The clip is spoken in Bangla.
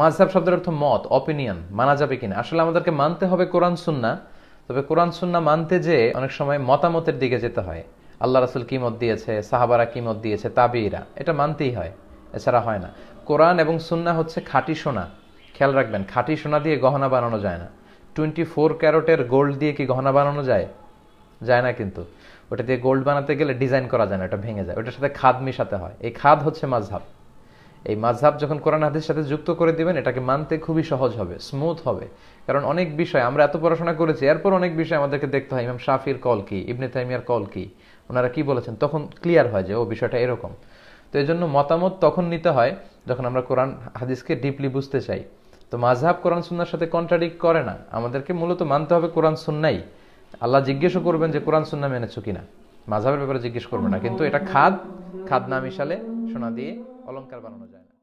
মাঝহাব শব্দের অর্থ মত অপিনিয়ন মানা যাবে কিনা আসলে আমাদেরকে মানতে হবে কোরআন সুন্না তবে কোরআন সুন্না মানতে যে অনেক সময় মতামতের দিকে যেতে হয় আল্লাহ রাসুল কি মত দিয়েছে সাহাবারা কি মত দিয়েছে তাবিরা এটা মানতেই হয় এছাড়া হয় না কোরআন এবং সুন্না হচ্ছে খাঁটি সোনা খেয়াল রাখবেন খাঁটি সোনা দিয়ে গহনা বানানো যায় না টোয়েন্টি ফোর ক্যারোটের গোল্ড দিয়ে কি গহনা বানানো যায় যায় না কিন্তু ওটা দিয়ে গোল্ড বানাতে গেলে ডিজাইন করা যায় না ওটা ভেঙে যায় ওটার সাথে খাদ মিশাতে হয় এই খাদ হচ্ছে মাঝহাব এই মাঝহাব যখন কোরআন হাদিসের সাথে যুক্ত করে দিবেন এটাকে মানতে খুবই সহজ হবে স্মুথ হবে কারণ অনেক বিষয় আমরা এত পড়াশোনা করেছি এরপর অনেক বিষয় আমাদেরকে দেখতে হয় ইমাম শাফির কল কি ইবনে তাইমিয়ার কল কি ওনারা কি বলেছেন তখন ক্লিয়ার হয় যে ও বিষয়টা এরকম তো এই জন্য মতামত তখন নিতে হয় যখন আমরা কোরআন হাদিসকে ডিপলি বুঝতে চাই তো মাঝহাব কোরআন সুন্নার সাথে কন্ট্রাডিক করে না আমাদেরকে মূলত মানতে হবে কোরআন সুন্নাই আল্লাহ জিজ্ঞেসও করবেন যে কোরআন সুন্না মেনেছো কিনা মাঝহাবের ব্যাপারে জিজ্ঞেস করবে না কিন্তু এটা খাদ খাদ না মিশালে শোনা দিয়ে অলংকার বানানো যায়